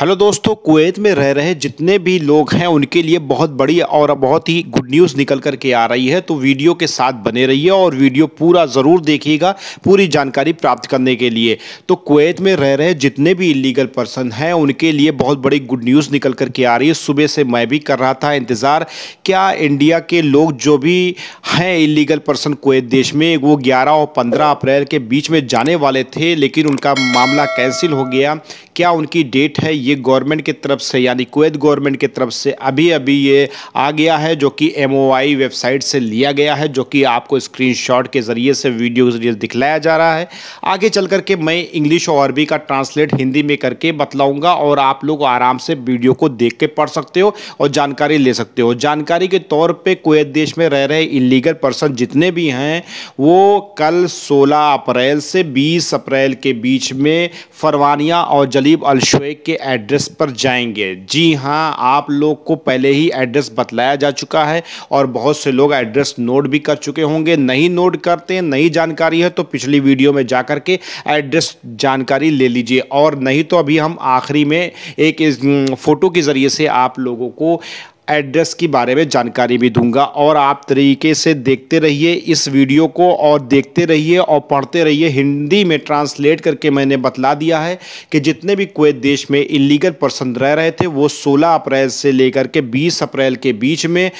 hello दोस्तों Kuwait में रह रहे जितने भी लोग हैं उनके लिए बहुत बड़ी और बहुत ही गुड न्यूज़ निकल कर के आ रही है तो वीडियो के साथ बने रहिए और वीडियो पूरा ज़रूर देखिएगा पूरी जानकारी प्राप्त करने के लिए तो कुवैत में रह रहे जितने भी इलीगल पर्सन हैं उनके लिए बहुत बड़ी गुड न्यूज़ निकल कर के आ रही है सुबह से मैं भी कर रहा था इंतज़ार क्या इंडिया के लोग जो भी हैं इलीगल पर्सन कुवैत देश में वो ग्यारह और पंद्रह अप्रैल के बीच में जाने वाले थे लेकिन उनका मामला कैंसिल हो गया क्या उनकी डेट है ये गवर्नमेंट की तरफ से यानी कुवैत गवर्नमेंट की तरफ से अभी अभी ये आ गया है जो कि एम वेबसाइट से लिया गया है जो कि आपको स्क्रीन के ज़रिए से वीडियो के ज़रिए दिखलाया जा रहा है आगे चल करके मैं इंग्लिश और अरबी का ट्रांसलेट हिंदी में करके बतलाऊँगा और आप लोग आराम से वीडियो को देख के पढ़ सकते हो और जानकारी ले सकते हो जानकारी के तौर पर कुवैत देश में रह रहे इलीगल पर्सन जितने भी हैं वो कल सोलह अप्रैल से बीस अप्रैल के बीच में फरवानिया और जली सलीब अलशेख के एड्रेस पर जाएंगे जी हाँ आप लोग को पहले ही एड्रेस बतलाया जा चुका है और बहुत से लोग एड्रेस नोट भी कर चुके होंगे नहीं नोट करते हैं नई जानकारी है तो पिछली वीडियो में जा कर के एड्रेस जानकारी ले लीजिए और नहीं तो अभी हम आखिरी में एक फ़ोटो के ज़रिए से आप लोगों को एड्रेस के बारे में जानकारी भी दूंगा और आप तरीके से देखते रहिए इस वीडियो को और देखते रहिए और पढ़ते रहिए हिंदी में ट्रांसलेट करके मैंने बतला दिया है कि जितने भी कुवैत देश में इलीगल पर्सन रह रहे थे वो 16 अप्रैल से लेकर के 20 अप्रैल के बीच में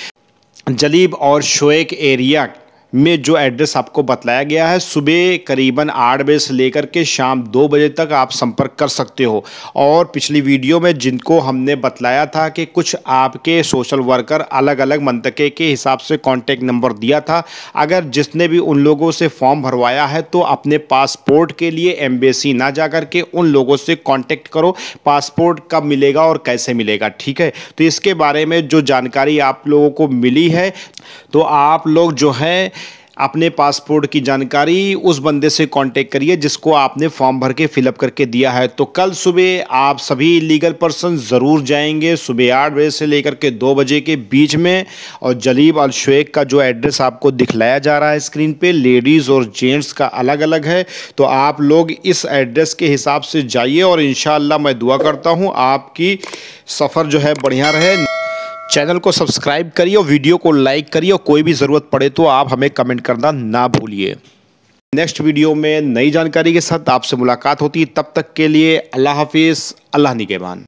जलीब और शोएक एरिया में जो एड्रेस आपको बतलाया गया है सुबह करीबन आठ बजे से लेकर के शाम दो बजे तक आप संपर्क कर सकते हो और पिछली वीडियो में जिनको हमने बतलाया था कि कुछ आपके सोशल वर्कर अलग अलग मंतके के हिसाब से कांटेक्ट नंबर दिया था अगर जिसने भी उन लोगों से फॉर्म भरवाया है तो अपने पासपोर्ट के लिए एम्बेसी ना जा के उन लोगों से कॉन्टेक्ट करो पासपोर्ट कब मिलेगा और कैसे मिलेगा ठीक है तो इसके बारे में जो जानकारी आप लोगों को मिली है तो आप लोग जो हैं अपने पासपोर्ट की जानकारी उस बंदे से कांटेक्ट करिए जिसको आपने फॉर्म भर के फिलअप करके दिया है तो कल सुबह आप सभी लीगल पर्सन ज़रूर जाएंगे सुबह आठ बजे से लेकर के दो बजे के बीच में और जलीब अल शेख का जो एड्रेस आपको दिखलाया जा रहा है स्क्रीन पे लेडीज़ और जेंट्स का अलग अलग है तो आप लोग इस एड्रेस के हिसाब से जाइए और इन मैं दुआ करता हूँ आपकी सफ़र जो है बढ़िया रहे चैनल को सब्सक्राइब करिए और वीडियो को लाइक करिए और कोई भी ज़रूरत पड़े तो आप हमें कमेंट करना ना भूलिए नेक्स्ट वीडियो में नई जानकारी के साथ आपसे मुलाकात होती है तब तक के लिए अल्लाह हाफिज़ अल्लाह निगेबान